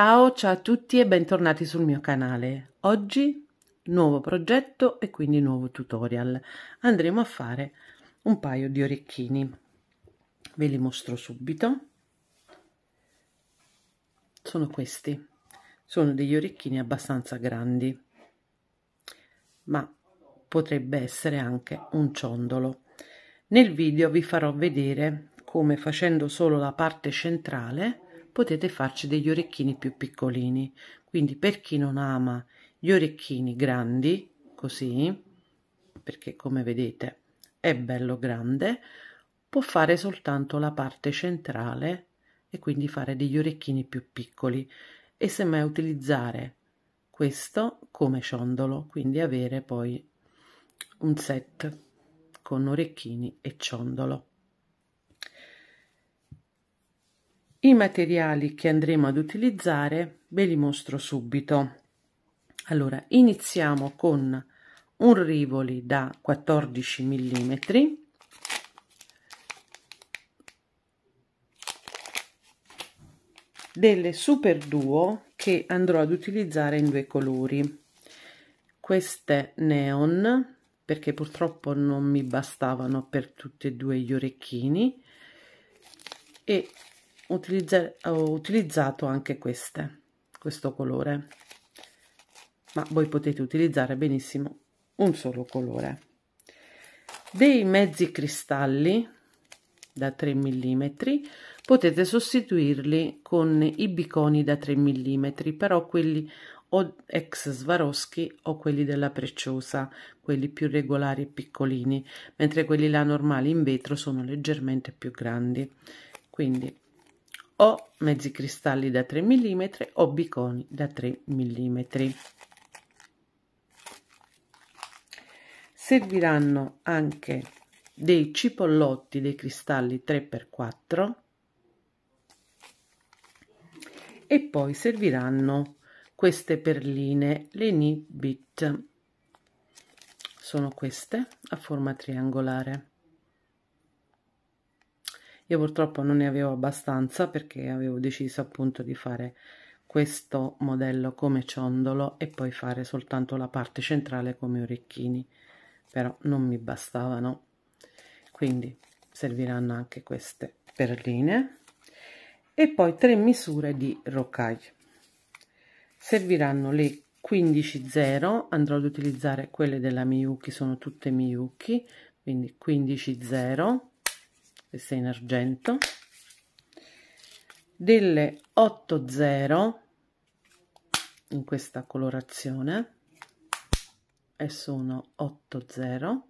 Ciao, ciao a tutti e bentornati sul mio canale. Oggi nuovo progetto e quindi nuovo tutorial. Andremo a fare un paio di orecchini. Ve li mostro subito. Sono questi. Sono degli orecchini abbastanza grandi, ma potrebbe essere anche un ciondolo. Nel video vi farò vedere come facendo solo la parte centrale potete farci degli orecchini più piccolini. Quindi per chi non ama gli orecchini grandi, così, perché come vedete è bello grande, può fare soltanto la parte centrale e quindi fare degli orecchini più piccoli e semmai utilizzare questo come ciondolo, quindi avere poi un set con orecchini e ciondolo. I materiali che andremo ad utilizzare ve li mostro subito. Allora, iniziamo con un rivoli da 14 mm delle super duo che andrò ad utilizzare in due colori queste neon perché purtroppo non mi bastavano per tutti e due gli orecchini e utilizzer- ho utilizzato anche queste, questo colore, ma voi potete utilizzare benissimo un solo colore. Dei mezzi cristalli da 3 mm potete sostituirli con i biconi da 3 mm, però quelli o ex Swarovski o quelli della Preciosa, quelli più regolari e piccolini, mentre quelli là normali in vetro sono leggermente più grandi. Quindi o mezzi cristalli da 3 mm o biconi da 3 mm. Serviranno anche dei cipollotti dei cristalli 3x4 e poi serviranno queste perline, le nib Sono queste a forma triangolare. Io purtroppo non ne avevo abbastanza perché avevo deciso appunto di fare questo modello come ciondolo e poi fare soltanto la parte centrale come orecchini, però non mi bastavano. Quindi serviranno anche queste perline e poi tre misure di rocaille. Serviranno le 15.0, andrò ad utilizzare quelle della Miyuki, sono tutte Miyuki, quindi 15.0 questa in argento delle 80 in questa colorazione e sono 80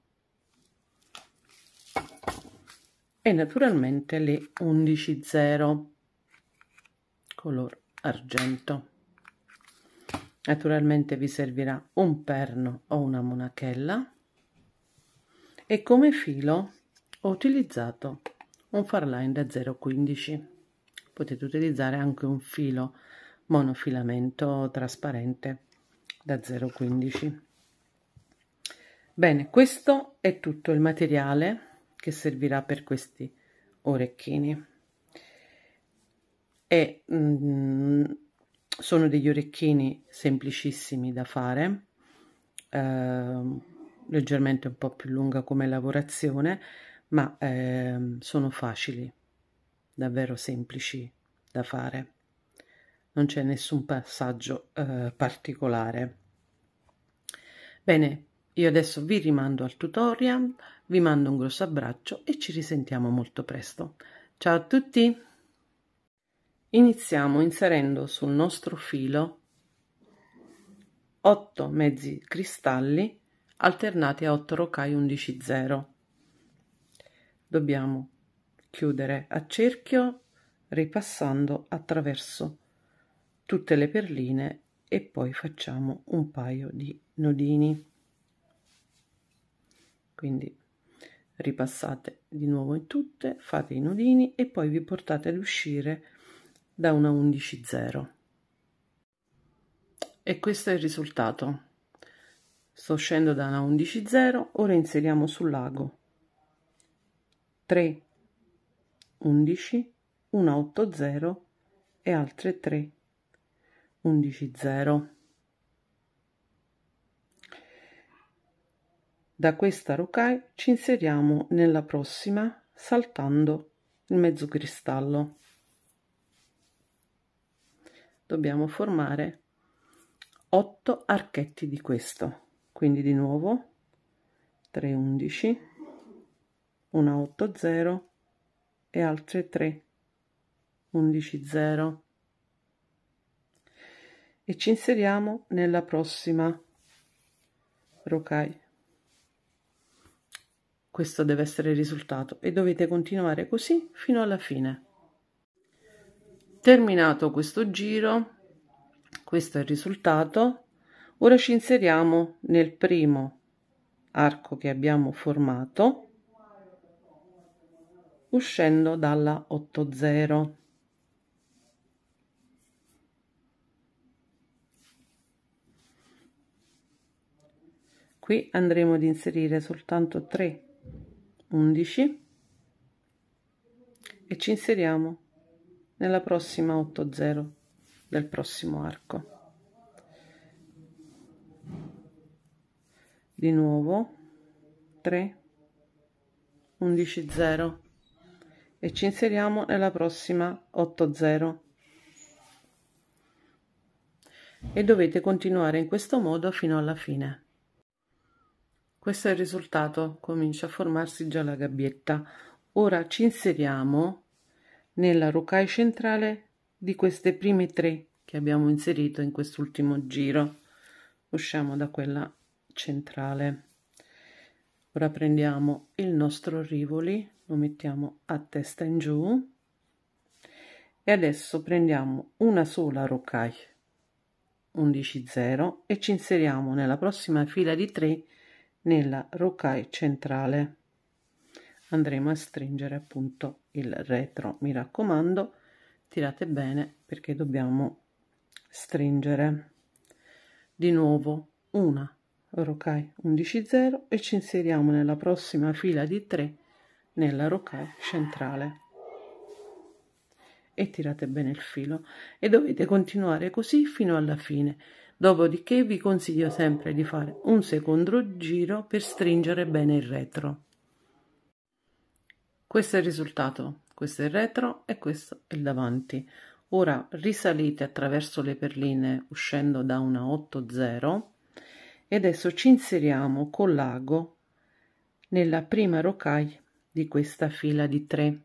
e naturalmente le 110 color argento naturalmente vi servirà un perno o una monachella e come filo ho utilizzato un farline da 0,15 potete utilizzare anche un filo monofilamento trasparente da 0,15 bene questo è tutto il materiale che servirà per questi orecchini e mh, mm, sono degli orecchini semplicissimi da fare eh, leggermente un po' più lunga come lavorazione ma eh, sono facili, davvero semplici da fare. Non c'è nessun passaggio eh, particolare. Bene, io adesso vi rimando al tutorial, vi mando un grosso abbraccio e ci risentiamo molto presto. Ciao a tutti! Iniziamo inserendo sul nostro filo 8 mezzi cristalli alternati a 8 rocai 11 0 dobbiamo chiudere a cerchio ripassando attraverso tutte le perline e poi facciamo un paio di nodini quindi ripassate di nuovo in tutte fate i nodini e poi vi portate ad uscire da una 11 0 e questo è il risultato sto scendo da una 11 0 ora inseriamo sul lago 3, 11, 180 e altre 3, 11, 0. Da questa rokai ci inseriamo nella prossima saltando il mezzo cristallo. Dobbiamo formare 8 archetti di questo, quindi di nuovo 3 11 una 8-0 e altre 3 11-0 e ci inseriamo nella prossima rocaille questo deve essere il risultato e dovete continuare così fino alla fine terminato questo giro questo è il risultato ora ci inseriamo nel primo arco che abbiamo formato uscendo dalla 8.0. Qui andremo ad inserire soltanto 3 11 e ci inseriamo nella prossima 8.0 del prossimo arco. Di nuovo 3 11 0 e ci inseriamo nella prossima 80 e dovete continuare in questo modo fino alla fine questo è il risultato comincia a formarsi già la gabbietta ora ci inseriamo nella rocaia centrale di queste prime tre che abbiamo inserito in quest'ultimo giro usciamo da quella centrale ora prendiamo il nostro rivoli lo mettiamo a testa in giù e adesso prendiamo una sola rocaille 11 0 e ci inseriamo nella prossima fila di 3 nella rocaille centrale andremo a stringere appunto il retro mi raccomando tirate bene perché dobbiamo stringere di nuovo una rocaille 11 0 e ci inseriamo nella prossima fila di 3 nella rocaille centrale e tirate bene il filo e dovete continuare così fino alla fine dopodiché vi consiglio sempre di fare un secondo giro per stringere bene il retro questo è il risultato questo è il retro e questo è il davanti ora risalite attraverso le perline uscendo da una 8 0 e adesso ci inseriamo con l'ago nella prima rocaille di questa fila di 3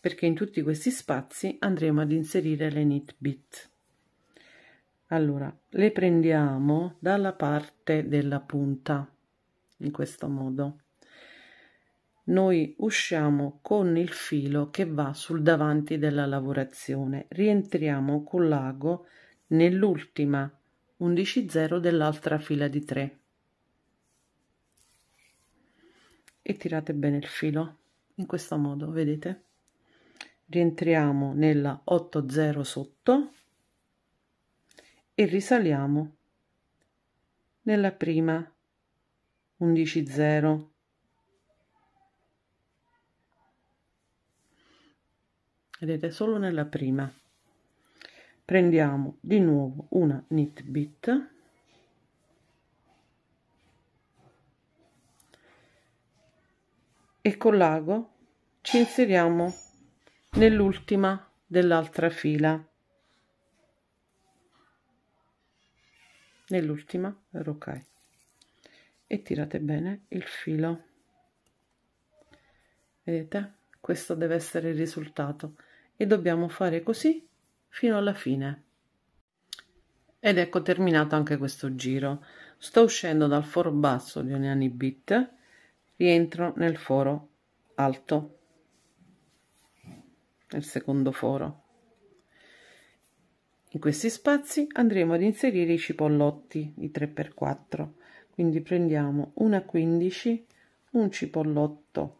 perché in tutti questi spazi andremo ad inserire le knit bit allora le prendiamo dalla parte della punta in questo modo noi usciamo con il filo che va sul davanti della lavorazione rientriamo con l'ago nell'ultima 11 0 dell'altra fila di 3 e tirate bene il filo in questo modo vedete rientriamo nella 80 sotto e risaliamo nella prima 11 0 vedete solo nella prima prendiamo di nuovo una knit bit e col lago ci inseriamo nell'ultima dell'altra fila nell'ultima rocaille e tirate bene il filo vedete questo deve essere il risultato e dobbiamo fare così fino alla fine ed ecco terminato anche questo giro sto uscendo dal foro basso di ogni bit rientro nel foro alto nel secondo foro in questi spazi andremo ad inserire i cipollotti di 3x4 quindi prendiamo una 15 un cipollotto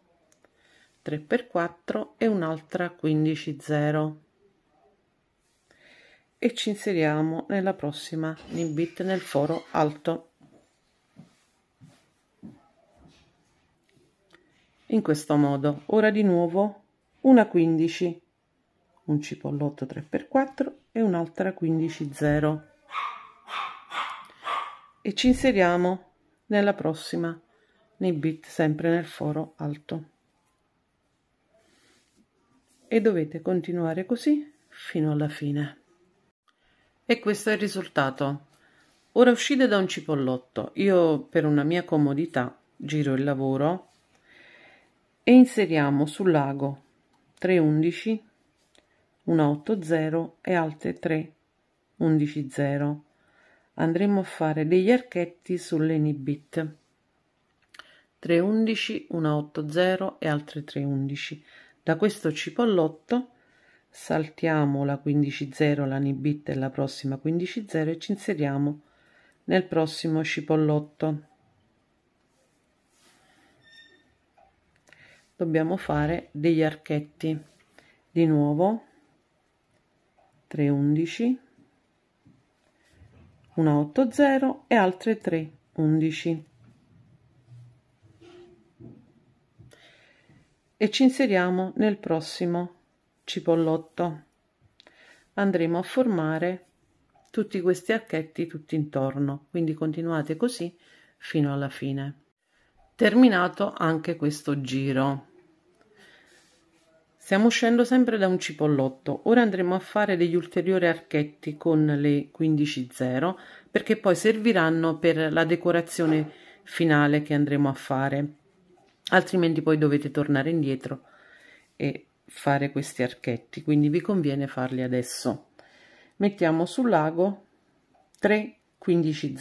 3x4 e un'altra 15 0 e ci inseriamo nella prossima bit nel foro alto in questo modo. Ora di nuovo una 15, un cipollotto 3x4 e un'altra 15 0. E ci inseriamo nella prossima, nei bit sempre nel foro alto. E dovete continuare così fino alla fine. E questo è il risultato. Ora uscite da un cipollotto. Io per una mia comodità giro il lavoro e inseriamo sul lago 3 11 1 e altre 3 11 0 andremo a fare degli archetti sulle bit 3 11 1 e altre 3 11 da questo cipollotto saltiamo la 15 0 la nibit e la prossima 15 0 e ci inseriamo nel prossimo cipollotto dobbiamo fare degli archetti di nuovo 3 11 1 8 0 e altre 3 11 e ci inseriamo nel prossimo cipollotto andremo a formare tutti questi archetti tutti intorno quindi continuate così fino alla fine terminato anche questo giro Stiamo uscendo sempre da un cipollotto, ora andremo a fare degli ulteriori archetti con le 15.0 perché poi serviranno per la decorazione finale che andremo a fare, altrimenti poi dovete tornare indietro e fare questi archetti, quindi vi conviene farli adesso. Mettiamo sul lago 3 15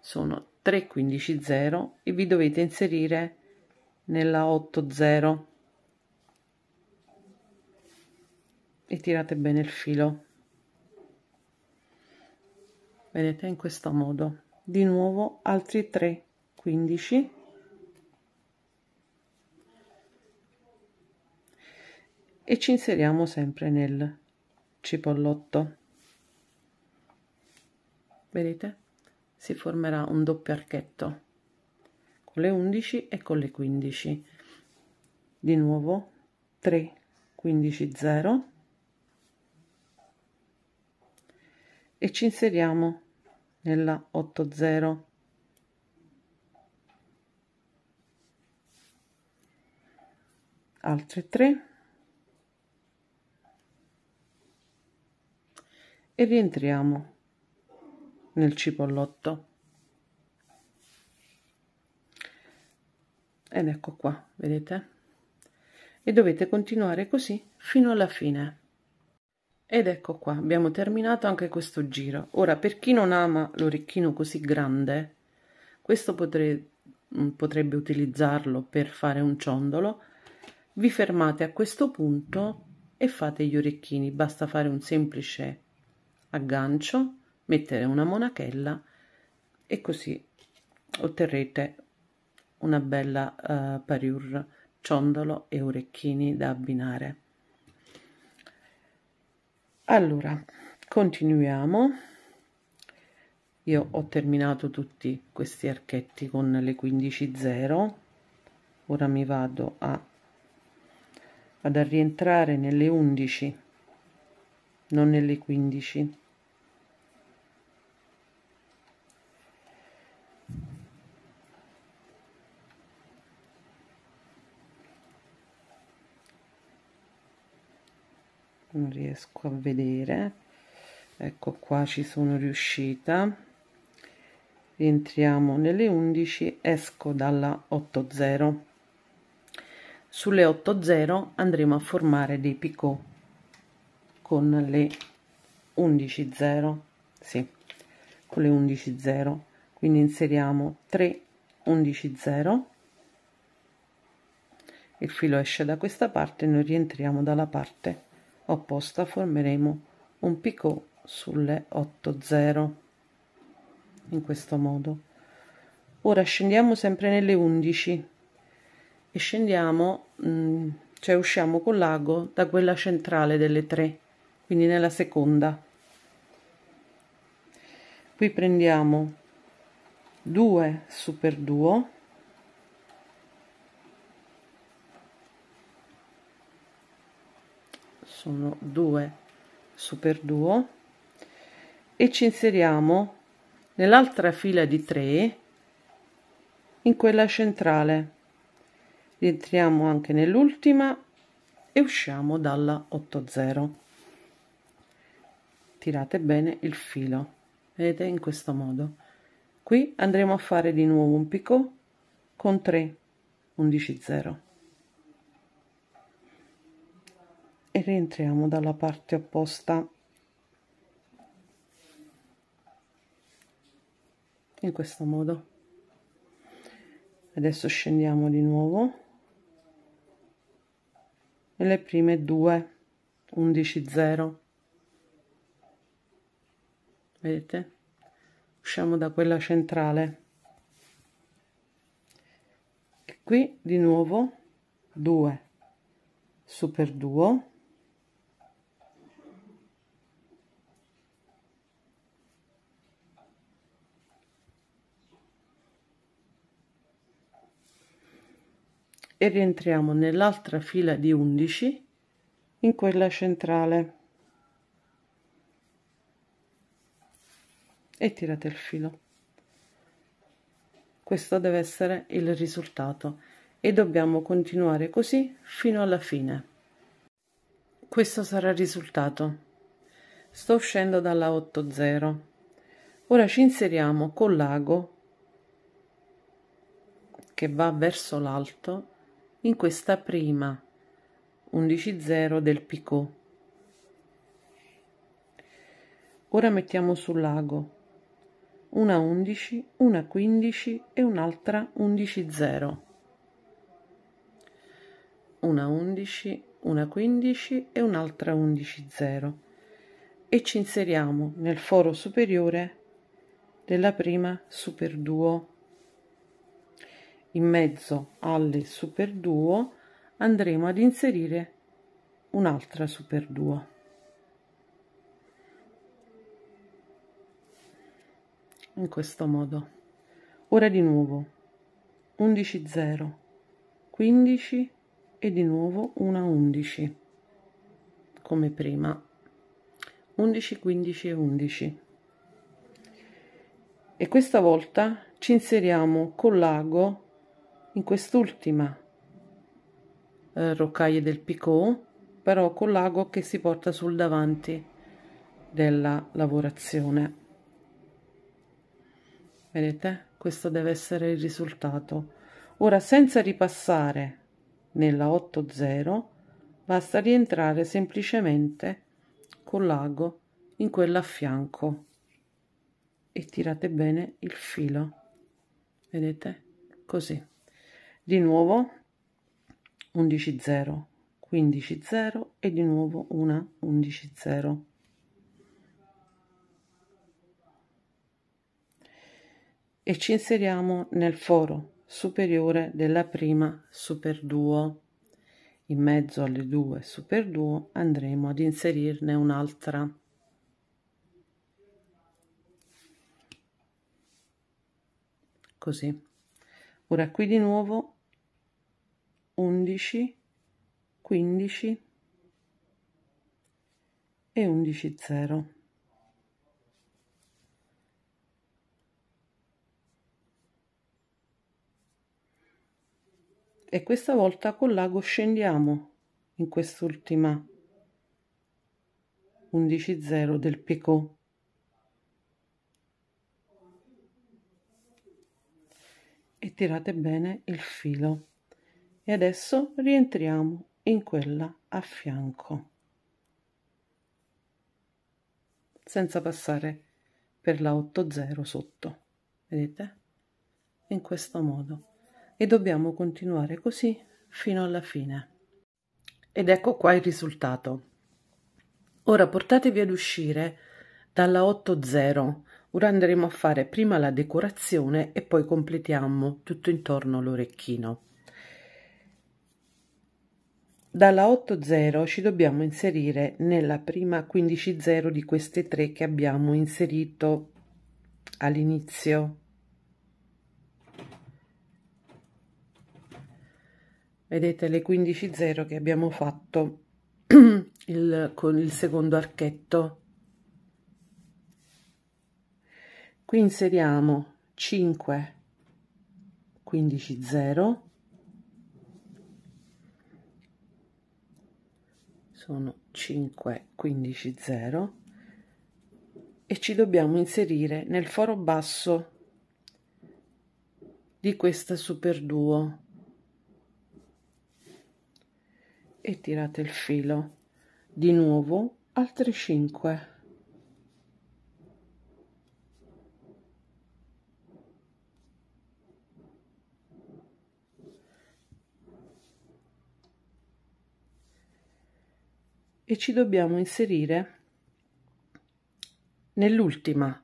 Sono 3 15 0 e vi dovete inserire nella 80 e tirate bene il filo vedete in questo modo di nuovo altri 3 15 e ci inseriamo sempre nel cipollotto vedete si formerà un doppio archetto con le 11 e con le 15 di nuovo 3 15 0 e ci inseriamo nella 8 0 altre 3 e rientriamo nel cipollotto ed ecco qua vedete e dovete continuare così fino alla fine ed ecco qua abbiamo terminato anche questo giro ora per chi non ama l'orecchino così grande questo potre, mm, potrebbe utilizzarlo per fare un ciondolo vi fermate a questo punto e fate gli orecchini basta fare un semplice aggancio mettere una monachella e così otterrete una bella uh, eh, parure, ciondolo e orecchini da abbinare. Allora, continuiamo. Io ho terminato tutti questi archetti con le 15 Ora mi vado a, ad rientrare nelle 11, non nelle 15. non riesco a vedere ecco qua ci sono riuscita rientriamo nelle 11 esco dalla 80 sulle 80 andremo a formare dei picot con le 110 sì con le 110 quindi inseriamo 3 11 0 il filo esce da questa parte noi rientriamo dalla parte opposta formeremo un picco sulle 8,0 in questo modo ora scendiamo sempre nelle 11 e scendiamo mm, cioè usciamo con l'ago da quella centrale delle 3 quindi nella seconda qui prendiamo 2 super 2 sono due super 2 e ci inseriamo nell'altra fila di 3 in quella centrale rientriamo anche nell'ultima e usciamo dalla 80 tirate bene il filo vedete in questo modo qui andremo a fare di nuovo un picco con 3 11 0 e rientriamo dalla parte opposta in questo modo adesso scendiamo di nuovo nelle prime due 11 0 vedete usciamo da quella centrale e qui di nuovo 2 super 2 e rientriamo nell'altra fila di 11 in quella centrale e tirate il filo questo deve essere il risultato e dobbiamo continuare così fino alla fine questo sarà il risultato sto uscendo dalla 80 ora ci inseriamo con l'ago che va verso l'alto in questa prima 11.0 del picot. Ora mettiamo sull'ago una 11, una 15 e un'altra 11.0. Una 11, una 15 e un'altra 11.0 e ci inseriamo nel foro superiore della prima super duo in mezzo alle super duo andremo ad inserire un'altra super duo in questo modo ora di nuovo 11 0 15 e di nuovo una 11 come prima 11 15 e 11 e questa volta ci inseriamo con l'ago in quest'ultima eh, roccaglie del picot però con l'ago che si porta sul davanti della lavorazione vedete questo deve essere il risultato ora senza ripassare nella 8 0 basta rientrare semplicemente con l'ago in quella a fianco e tirate bene il filo vedete così di nuovo 11 0 15 0 e di nuovo una 11 0 e ci inseriamo nel foro superiore della prima super duo in mezzo alle due super duo andremo ad inserirne un'altra così ora qui di nuovo 11, 15 e 11 0. E questa volta con l'ago scendiamo in quest'ultima 11 0 del picot. E tirate bene il filo e adesso rientriamo in quella a fianco senza passare per la 80 sotto vedete in questo modo e dobbiamo continuare così fino alla fine ed ecco qua il risultato ora portatevi ad uscire dalla 80 ora andremo a fare prima la decorazione e poi completiamo tutto intorno l'orecchino dalla 8.0 ci dobbiamo inserire nella prima 15.0 di queste tre che abbiamo inserito all'inizio. Vedete le 15.0 che abbiamo fatto il, con il secondo archetto. Qui inseriamo 5 15 sono 5 15 0 e ci dobbiamo inserire nel foro basso di questa super duo e tirate il filo di nuovo altre 5 e ci dobbiamo inserire nell'ultima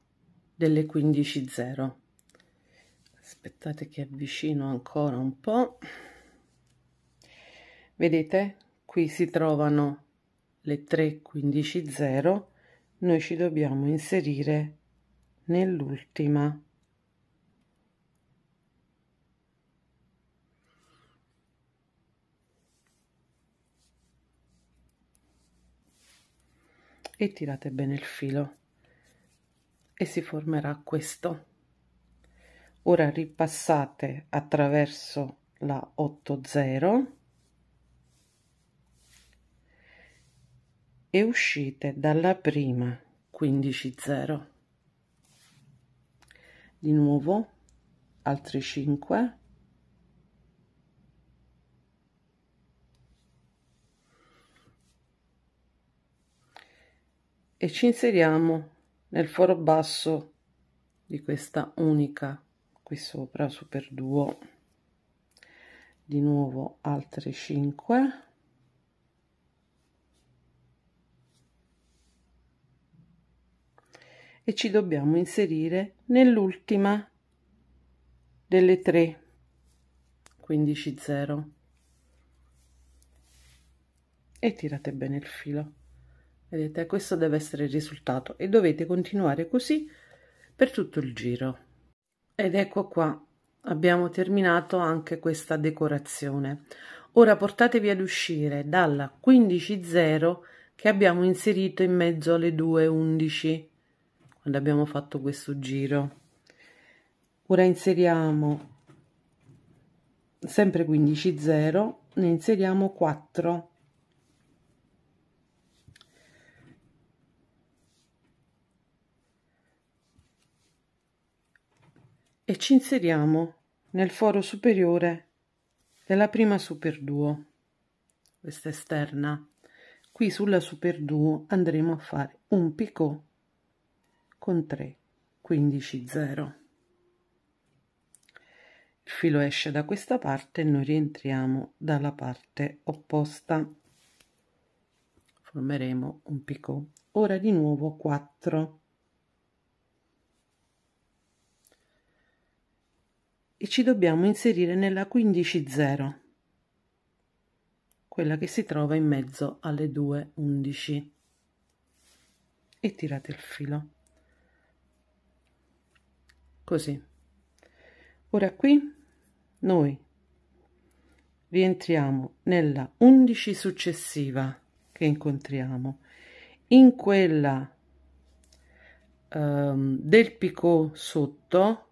delle 15.0 aspettate che avvicino ancora un po vedete qui si trovano le 3.15.0 noi ci dobbiamo inserire nell'ultima e tirate bene il filo e si formerà questo ora ripassate attraverso la 80 e uscite dalla prima 15 0 di nuovo altri 5 e ci inseriamo nel foro basso di questa unica qui sopra super duo di nuovo altre 5 e ci dobbiamo inserire nell'ultima delle tre 15 0 e tirate bene il filo Vedete, questo deve essere il risultato e dovete continuare così per tutto il giro. Ed ecco qua, abbiamo terminato anche questa decorazione. Ora portatevi ad uscire dalla 15.0 che abbiamo inserito in mezzo alle 2.11 quando abbiamo fatto questo giro. Ora inseriamo sempre 15.0, ne inseriamo 4 e ci inseriamo nel foro superiore della prima Super Duo, questa esterna. Qui sulla Super Duo andremo a fare un picot con 3, 15, 0. Il filo esce da questa parte e noi rientriamo dalla parte opposta. Formeremo un picot. Ora di nuovo 4 e ci dobbiamo inserire nella 15.0, quella che si trova in mezzo alle 2.11 e tirate il filo. Così. Ora qui noi rientriamo nella 11 successiva che incontriamo in quella um, del picot sotto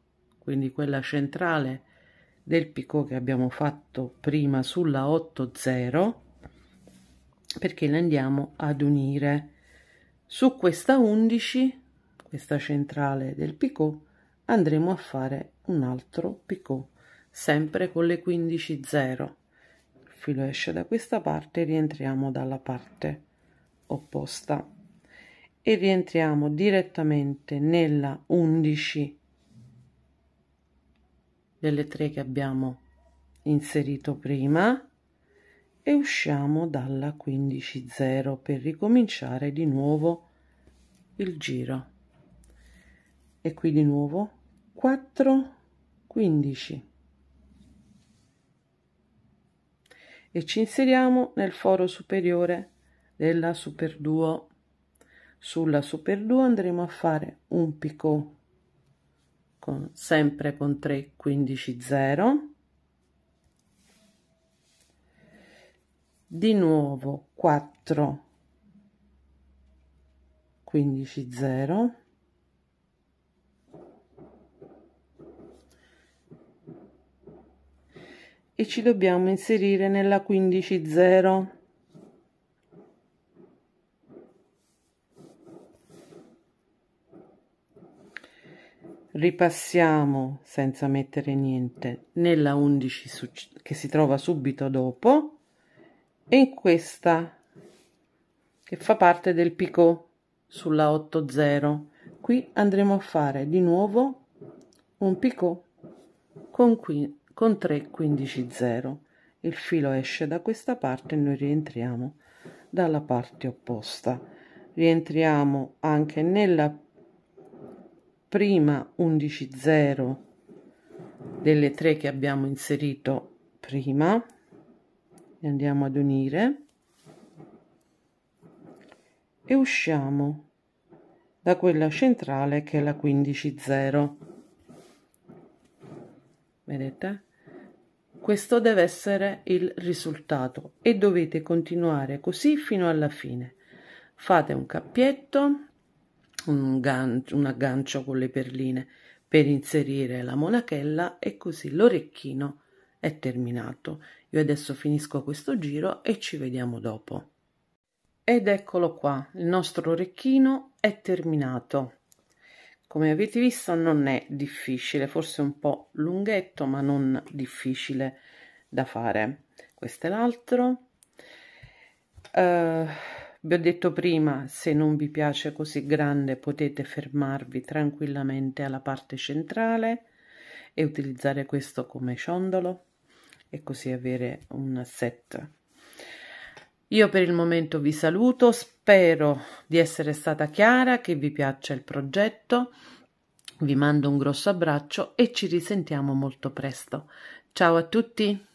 quindi quella centrale del picco che abbiamo fatto prima sulla 8-0 perché le andiamo ad unire su questa 11 questa centrale del picco andremo a fare un altro picco sempre con le 15 0 il filo esce da questa parte rientriamo dalla parte opposta e rientriamo direttamente nella 11 0 delle tre che abbiamo inserito prima e usciamo dalla 15.0 per ricominciare di nuovo il giro e qui di nuovo 4 15 e ci inseriamo nel foro superiore della super duo sulla super 2 andremo a fare un picot con, sempre con 3 15 0 di nuovo 4 15 0 e ci dobbiamo inserire nella 15 0 ripassiamo senza mettere niente nella 11 che si trova subito dopo e in questa che fa parte del picot sulla 80 qui andremo a fare di nuovo un picot con, qui, con 3 15 0 il filo esce da questa parte e noi rientriamo dalla parte opposta rientriamo anche nella prima 11.0 delle tre che abbiamo inserito prima e andiamo ad unire e usciamo da quella centrale che è la 15.0 vedete questo deve essere il risultato e dovete continuare così fino alla fine fate un cappietto un, gancio, un aggancio con le perline per inserire la monachella e così l'orecchino è terminato. Io adesso finisco questo giro e ci vediamo dopo. Ed eccolo qua, il nostro orecchino è terminato. Come avete visto non è difficile, forse un po' lunghetto ma non difficile da fare. Questo è l'altro. Uh, vi ho detto prima, se non vi piace così grande potete fermarvi tranquillamente alla parte centrale e utilizzare questo come ciondolo e così avere un set. Io per il momento vi saluto, spero di essere stata chiara, che vi piaccia il progetto, vi mando un grosso abbraccio e ci risentiamo molto presto. Ciao a tutti!